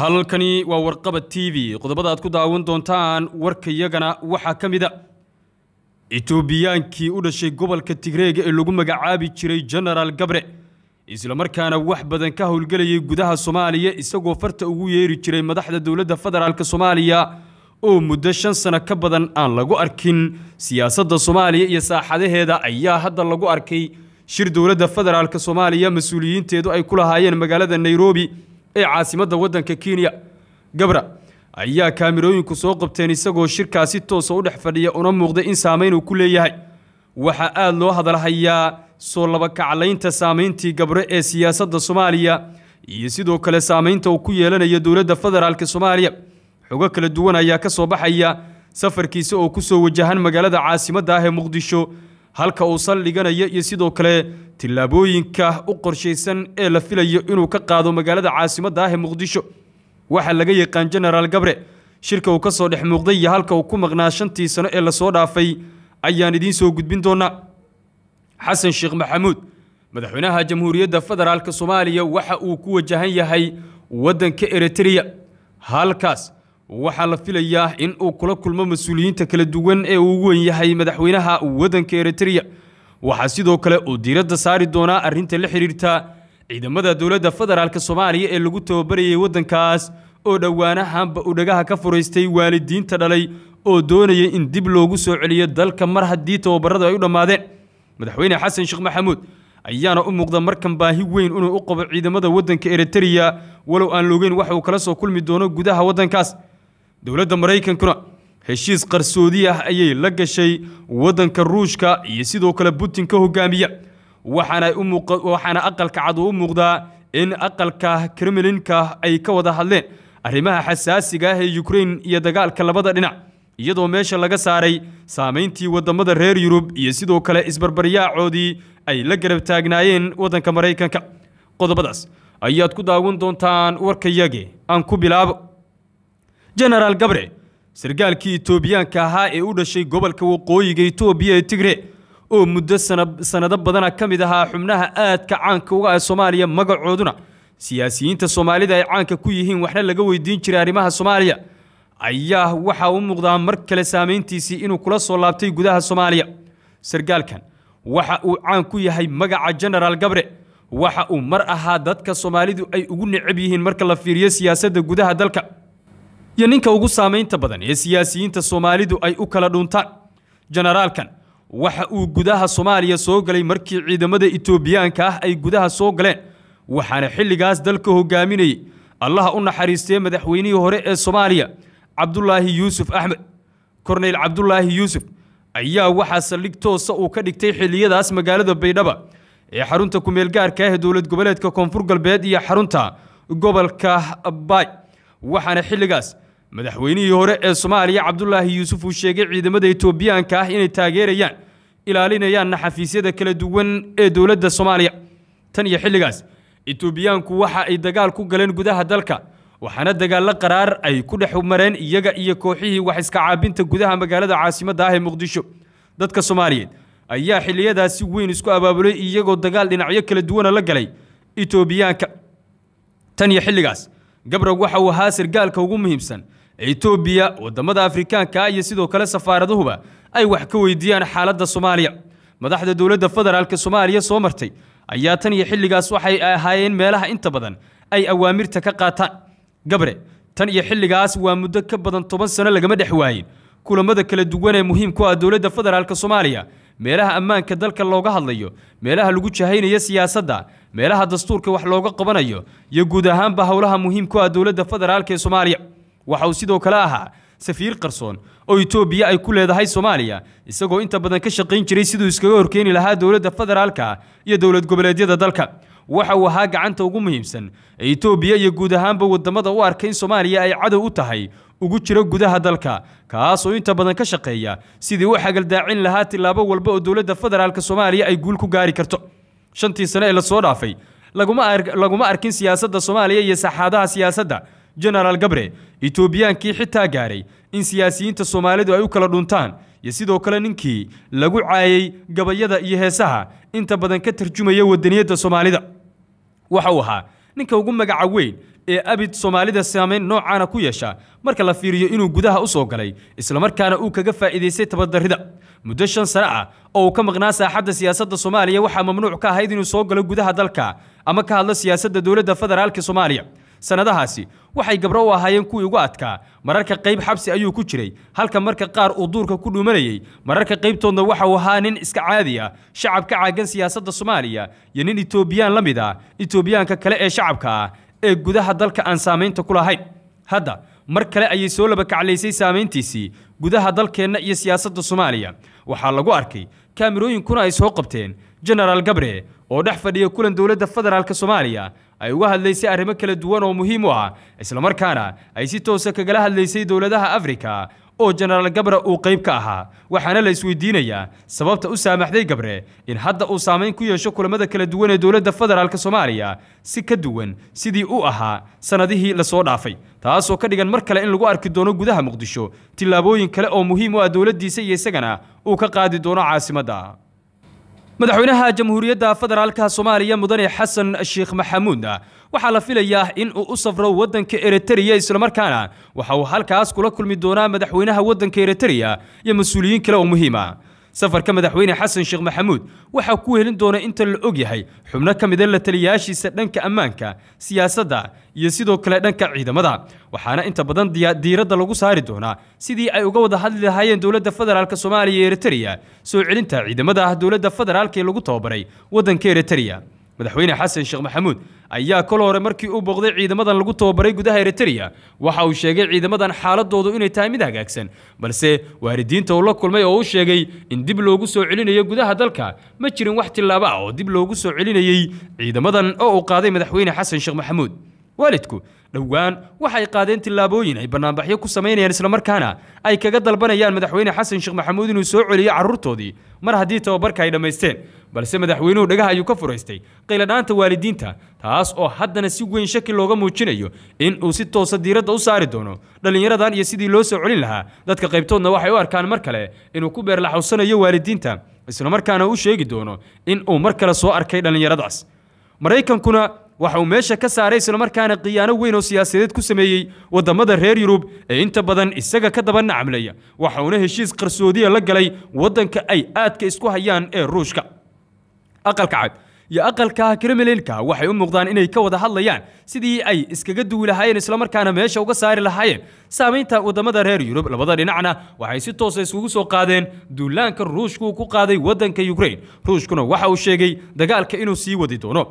halkani waa warqaba t v qodobada aad ku daawan doontaan warkayagana waxaa ka mid a itoobiyaankii u dhashay gobolka tigreega ee lagu magacaabi jiray genaraal gabre isla markaana wax badan ka howlgelayay gudaha soomaaliya isagoo farta ugu yeeri jiray madaxda dowladda federaalk soomaaliya oo muddo shan sano ka badan aan lagu arkin siyaasadda soomaaliya iyo saaxadaheeda ayaa hadda lagu arkay shir dowladda federaalk soomaaliya mas-uuliyiinteedu ay ku lahaayeen magaalada nairobi ee caasimada waddanka kenya gabra ayaa kaamirooyinku soo qabteen isagoo shirkaasi toosa u dhex fadhiya una muuqda in saamayn uu ku leeyahay waxaa aada loo hadalhayaa soo labakaclaynta saamayntii gabre ee siyaasadda soomaaliya iyo sidoo kale saamaynta uu ku yeelanaya dowladda federaalk soomaaliya xogo kala duwan ayaa ka soo baxaya safarkiisa oo ku soo wajahan magaalada caasimadda ah ee muqdisho halka uu saldhiganayo iyo sidoo kale tillaabooyinka u qorshaysan ee la filayo inuu ka qaado magaalada caasimadda ah ee muqdisho waxaa laga yaqaan genaraal gabre shirka uu ka soo dhex muuqday iyo halka uu ku maqnaa shantii sano ee lasoo dhaafay ayaan idiin soo gudbin doonaa xasan sheekh maxamuud madaxweynaha jamhuuriyadda federaalka soomaaliya waxa uu ku wajahan yahay waddanka eritreya halkaas waxaa la filayaa in uu kula kulmo mas-uuliyiinta kala duwan ee uu weyn yahay madaxweynaha waddanka eritreya waxaa sidoo kale uu diiradda saari doonaa arrinta la xidhiirta ciidamada dowladda federaalka soomaaliya ee lagu tababarayay waddankaas oo dhowaanahanba uu dhagaha ka furaystay waalidiinta dhalay oo doonayay in dib loogu soo celiyo dalka mar haddii tababarradu ay u dhammaadeen madaxweyne xasan sheekh maxamuud ayaana u muuqda markan baahi weyn inuu u qabo ciidamada waddanka eritreya walow aan logeyn waxa uu kala soo kulmi doono gudaha waddankaas dowladda maraykankuna heshiis qarsoodi ah ayay la gashay waddanka ruushka iyo sidoo kale butin ka hogaamiya waxaana aqalka cad u muuqdaa in aqalka kremlinka ay ka wada hadleen arrimaha xasaasiga ah ee yukrein iyo dagaalka labada dhinac iyadoo meesha laga saaray saamayntii waddammada reer yurub iyo sidoo kale isbarbaryaacoodii ay la garab taagnaayeen waddanka maraykanka qodobadaas ayaad ku daawan doontaan warka yage aan ku bilaabo jenaraal gabre sargaalkii itoobiyaanka ahaa ee u dhashay gobolka waqooyiga etoobiya ee tigre oo muddo sanado badana ka mid ahaa xubnaha aadka caanka uga ah soomaaliya magacooduna siyaasiyiinta soomaalida ay caanka ku yihiin waxna laga weydiin jiray arrimaha soomaaliya ayaa waxa u muuqdaa mar kale saamayntiisii inuu kula soo laabtay gudaha soomaaliya sargaalkan waxa uu caan ku yahay magaca jenaraal gabre waxa uu mar ahaa dadka soomaalidu ay ugu necab yihiin marka la fiiriyo siyaasadda gudaha dalka iyo ninka ugu saamaynta badan ee siyaasiyiinta soomaalidu ay u kala dhuuntaan jenaraalkan waxa uu gudaha soomaaliya soo galay markii ciidamada itoobiyaanka ah ay gudaha soo galeen waxaana xilligaas dalka hogaaminayay allaha u naxariistee madaxweynihii hore ee soomaaliya cabdulaahi yuusuf axmed korneyl cabdulaahi yuusuf ayaa waxaa saldhig toosa uu ka dhigtay xilliyadaas magaalada baydhaba ee xarunta kumeelgaarka ah ee dowlad goboleedka koonfur galbeed iyo xarunta gobolka baay waxaana xilligaas madaxweynihii hore ee soomaaliya cabdulaahi yuusuf uu sheegay ciidamada etoobiyaanka ah inay taageerayaan ilaalinayaanna xafiisyada kala duwan ee dowladda soomaaliya tan iyo xilligaas etoobiyaanku waxa ay dagaal ku galeen gudaha dalka waxaana dagaallo qaraar ay ku dhex mareen iyaga iyo kooxihii wax iska caabinta gudaha magaalada caasimadda ah ee muqdisho dadka soomaaliyeed ayaa xilliyadaasi weyn isku abaabulay iyagoo dagaal dhinacyo kala duwana la galay etoobiyaanka tan iyo xilligaas gabrow waxa uu ahaa sargaalka ugu muhiimsan etoobiya waddammada afrikaanka iyo sidoo kale safaaraduhuba ay wax ka weydiiyaan xaaladda soomaaliya madaxda dowladda federaalk soomaaliya soo martay ayaa tan iyo xilligaas waxay ahaayeen meelaha inta badan ay awaamirta ka qaataan gabre tan iyo xilligaas waa muddo ka badan toban sano lagama dhex waayin kulamada kala duwan ee muhiim ku ah dowladda federaalk soomaaliya meelaha ammaanka dalka looga hadlayo meelaha lagu jahaynayo siyaasadda meelaha dastuurka wax looga qabanayo iyo guud ahaanba howlaha muhiim ku ah dowladda federaalk ee soomaaliya waxa uu sidoo kale ahaa safiir qarsoon oo itoobiya ay ku leedahay soomaaliya isagoo inta badan ka shaqayn jiray siduu iskaga horkeeni lahaa dowladda federaalka iyo dowlad goboleedyada dalka waxa uu ahaa gacanta ugu muhiimsan ee itoobiya iyo guud ahaanba waddamada u arka in soomaaliya ay cadow u tahay ugu jiro gudaha dalka kaas oo inta badan ka shaqeeya sidii u xagaldaacin lahaa tillaabo walba oo dowladda federaalka soomaaliya ay guul ku gaari karto shantii sane ee lasoo dhaafay laguma arkin siyaasadda soomaaliya iyo saxaadaha siyaasadda jenaraal gabre itoobiyaankii xitaa gaaray in siyaasiyiinta soomaalidu ay u kala dhuntaan iyo sidoo kale ninkii lagu caayay gabayada iyo heesaha inta badan ka tarjumaya wadaniyadda soomaalida waxa uu ahaa ninka ugu magaca weyn ee abid soomaalida saamayn noocaana ku yeesha marka la fiiriyo inuu gudaha u soo galay islamarkaana uu kaga faa'iidaystay tabadarrida muddo shan sane ah oo uu ka maqnaa saaxadda siyaasadda soomaaliya waxaa mamnuuc ka ahayd inuu soo galo gudaha dalka ama ka hadlo siyaasadda dowladda federaalka soomaaliya sannadahaasi waxay gabro u ahaayeen kuwii ugu adkaa mararka qayb xabsi ayuu ku jiray halka marka qaar uu duurka ku dhuumanayey mararka qaybtoodna waxa uu ahaa nin iska caadi ah shacab ka caagan siyaasadda soomaaliya iyo nin itoobiyaan la mid ah itoobiyaanka kale ee shacabka ah ee gudaha dalka aan saamaynta ku lahayn hadda mar kale ayay soo laba kaclaysay saamayntiisii gudaha dalkeenna iyo siyaasadda soomaaliya waxaa lagu arkay kaamirooyinkuna ay soo qabteen jenaraal gabre oo dhex fadhiya kulan dowladda federaalka soomaaliya ay uga hadlaysay arrimo kala duwan oo muhiim u ah islamarkaana ay si toosa ah kagala hadlaysay dowladaha afrika oo jenaraal gabre uu qayb ka ahaa waxaana la isweydiinayaa sababta u saamaxday gabre in hadda uu saamayn ku yeesho kulammada kala duwan ee dowladda federaalka soomaaliya si ka duwan sidii uu ahaa sannadihii lasoo dhaafay taasoo ka dhigan mar kale in lagu arki doono gudaha muqdisho tillaabooyin kale oo muhiim u ah dowladdiisa iyo isagana uu ka qaadi doono caasimadda madaxweynaha jamhuuriyadda federaalka soomaaliya mudane xasan sheekh maxamuud waxaa la filayaa in uu u safro waddanka eritreya islamarkaana waxa uu halkaas kula kulmi doonaa madaxweynaha waddanka eritreya iyo mas-uuliyiin kale oo muhiima safarka madaxweyne xasan sheekh maxamuud waxaa ku helin doona inta la og yahay xubno ka mida ah la taliyayaashiisa dhanka ammaanka siyaasadda iyo sidoo kale dhanka ciidamada waxaana inta badan diiradda lagu saari doonaa sidii ay uga wada hadli lahaayeen dowladda federaalk soomaaliya iyo eritreya soo celinta ciidamada ah dowladda federaalk ee lagu tababaray waddanka eritreya madaxweyne xasan sheekh maxamuud ayaa kol hore markii uu booqday ciidamadan lagu tababaray gudaha eritereya waxa uu sheegay ciidamadan xaaladoodu inay tahay mid hagaagsan balse waalidiinta uu la kulmay oo u sheegay in dib loogu soo celinayo gudaha dalka ma jirin wax tillaabo ah oo dib loogu soo celinayey ciidamadan oo uu qaaday madaxweyne xasan sheekh maxamuud waalidku dhowaan waxay qaadeen tillaabooyin ay bannaanbaxyo ku samaynayaan islamarkaana ay kaga dalbanayaan madaxweyne xasan sheekh maxamuud inuu soo celiyo carruurtoodii mar haddii tababarka ay dhammaysteen balse madaxweynuhu dhagaha ayuu ka furaystay qayladhaanta waalidiinta taas oo haddana si weyn shaki looga muujinayo in uu si toosa diiradda u saari doono dhallinyaradan iyo sidii loo soo celin lahaa dadka qaybtoodna waxay u arkaan mar kale inuu ku beerlaxowsanayo waalidiinta islamarkaana u sheegi doono in uu mar kale soo arkay dhallinyaradaas maraykankuna waxa uu meesha ka saaray islamarkaana khiyaano weyn oo siyaasadeed ku sameeyey waddammada reer yurub ee inta badan isaga ka dabanacamlaya waxa uuna heshiis qarsoodiya la galay waddanka ay aadka isku hayaan ee ruushka aqalka cad iyo aqalka kremlinka waxay u muuqdaan inay ka wada hadlayaan sidii ay iskaga duwi lahaayeen islamarkaana meesha uga saari lahaayeen saamaynta wadamada reer yurub labada dhinacna waxay si toosa ah isugu soo qaadeen duulaanka ruushku ku qaaday waddanka ukrain ruushkuna waxa uu sheegay dagaalka inuu sii wadi doono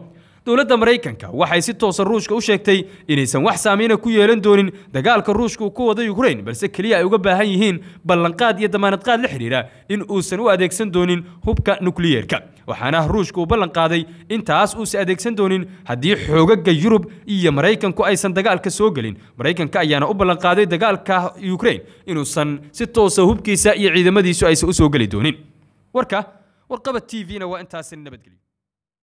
dowladda maraykanka waxay si toosa ruushka u sheegtay inaysan wax saameyna ku yeelan doonin dagaalka ruushka uu ku wada yukrain balse keliya ay uga baahan yihiin ballanqaad iyo damaanadqaad la xidhiidha in uusan u adeegsan doonin hubka nukliyeerka waxaana ruushka uu ballan qaaday intaas uusan adeegsan doonin haddii xoogaga yurub iyo maraykanku aysan dagaalka soo gelin maraykanka ayaana u ballanqaaday dagaalka ukrain inuusan si toosa hubkiisa iyo ciidamadiisu aysan usoo geli doonin warka warqaba t v-na waa intaasi nabadgelyo